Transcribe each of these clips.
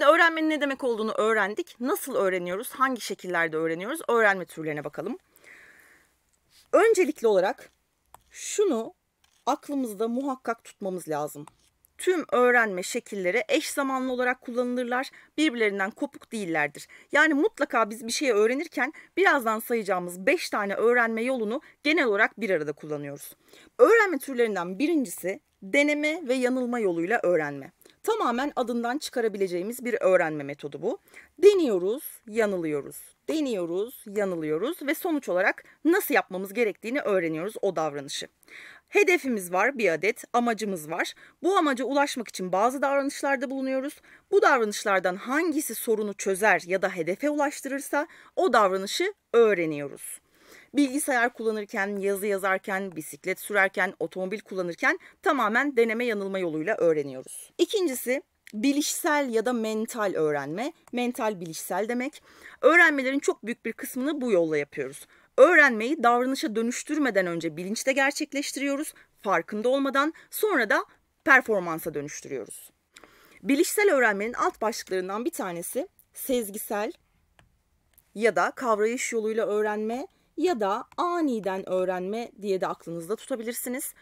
Şimdi öğrenmenin ne demek olduğunu öğrendik. Nasıl öğreniyoruz? Hangi şekillerde öğreniyoruz? Öğrenme türlerine bakalım. Öncelikli olarak şunu aklımızda muhakkak tutmamız lazım. Tüm öğrenme şekilleri eş zamanlı olarak kullanılırlar. Birbirlerinden kopuk değillerdir. Yani mutlaka biz bir şey öğrenirken birazdan sayacağımız 5 tane öğrenme yolunu genel olarak bir arada kullanıyoruz. Öğrenme türlerinden birincisi deneme ve yanılma yoluyla öğrenme tamamen adından çıkarabileceğimiz bir öğrenme metodu bu. Deniyoruz, yanılıyoruz. Deniyoruz, yanılıyoruz ve sonuç olarak nasıl yapmamız gerektiğini öğreniyoruz o davranışı. Hedefimiz var bir adet, amacımız var. Bu amaca ulaşmak için bazı davranışlarda bulunuyoruz. Bu davranışlardan hangisi sorunu çözer ya da hedefe ulaştırırsa o davranışı öğreniyoruz bilgisayar kullanırken, yazı yazarken, bisiklet sürerken, otomobil kullanırken tamamen deneme yanılma yoluyla öğreniyoruz. İkincisi bilişsel ya da mental öğrenme. Mental bilişsel demek. Öğrenmelerin çok büyük bir kısmını bu yolla yapıyoruz. Öğrenmeyi davranışa dönüştürmeden önce bilinçte gerçekleştiriyoruz, farkında olmadan sonra da performansa dönüştürüyoruz. Bilişsel öğrenmenin alt başlıklarından bir tanesi sezgisel ya da kavrayış yoluyla öğrenme ya da aniden öğrenme diye de aklınızda tutabilirsiniz.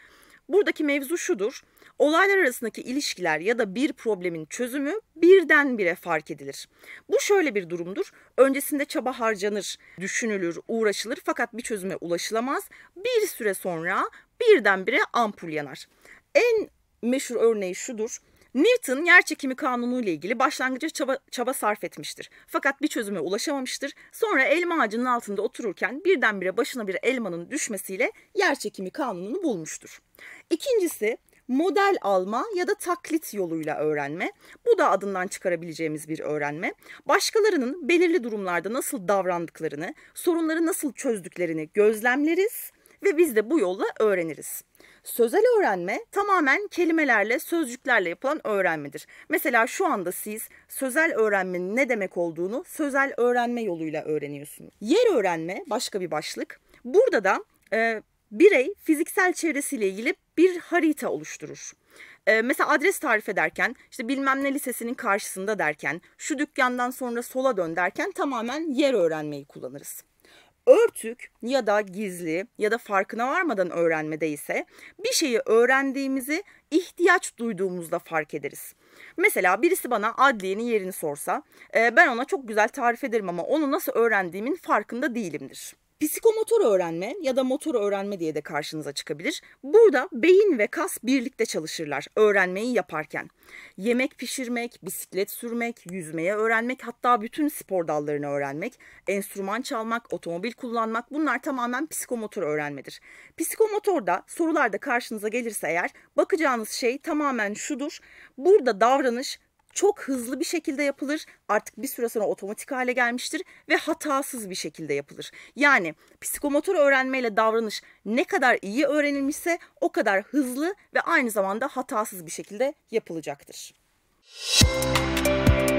Buradaki mevzu şudur. Olaylar arasındaki ilişkiler ya da bir problemin çözümü birden bire fark edilir. Bu şöyle bir durumdur. Öncesinde çaba harcanır, düşünülür, uğraşılır fakat bir çözüme ulaşılamaz. Bir süre sonra birdenbire ampul yanar. En meşhur örneği şudur. Newton yer çekimi kanunu ile ilgili başlangıçta çaba, çaba sarf etmiştir. Fakat bir çözüme ulaşamamıştır. Sonra elma ağacının altında otururken birdenbire başına bir elmanın düşmesiyle yer çekimi kanununu bulmuştur. İkincisi model alma ya da taklit yoluyla öğrenme. Bu da adından çıkarabileceğimiz bir öğrenme. Başkalarının belirli durumlarda nasıl davrandıklarını, sorunları nasıl çözdüklerini gözlemleriz ve biz de bu yolla öğreniriz. Sözel öğrenme tamamen kelimelerle, sözcüklerle yapılan öğrenmedir. Mesela şu anda siz sözel öğrenmenin ne demek olduğunu sözel öğrenme yoluyla öğreniyorsunuz. Yer öğrenme başka bir başlık. Burada da e, birey fiziksel çevresiyle ilgili bir harita oluşturur. Ee, mesela adres tarif ederken işte bilmem ne lisesinin karşısında derken şu dükkandan sonra sola dön derken tamamen yer öğrenmeyi kullanırız. Örtük ya da gizli ya da farkına varmadan öğrenmede ise bir şeyi öğrendiğimizi ihtiyaç duyduğumuzda fark ederiz. Mesela birisi bana adliyenin yerini sorsa ee, ben ona çok güzel tarif ederim ama onu nasıl öğrendiğimin farkında değilimdir. Psikomotor öğrenme ya da motor öğrenme diye de karşınıza çıkabilir. Burada beyin ve kas birlikte çalışırlar öğrenmeyi yaparken. Yemek pişirmek, bisiklet sürmek, yüzmeye öğrenmek hatta bütün spor dallarını öğrenmek, enstrüman çalmak, otomobil kullanmak bunlar tamamen psikomotor öğrenmedir. Psikomotorda sorularda karşınıza gelirse eğer bakacağınız şey tamamen şudur. Burada davranış çok hızlı bir şekilde yapılır. Artık bir süre sonra otomatik hale gelmiştir ve hatasız bir şekilde yapılır. Yani psikomotor öğrenmeyle davranış ne kadar iyi öğrenilmişse o kadar hızlı ve aynı zamanda hatasız bir şekilde yapılacaktır. Müzik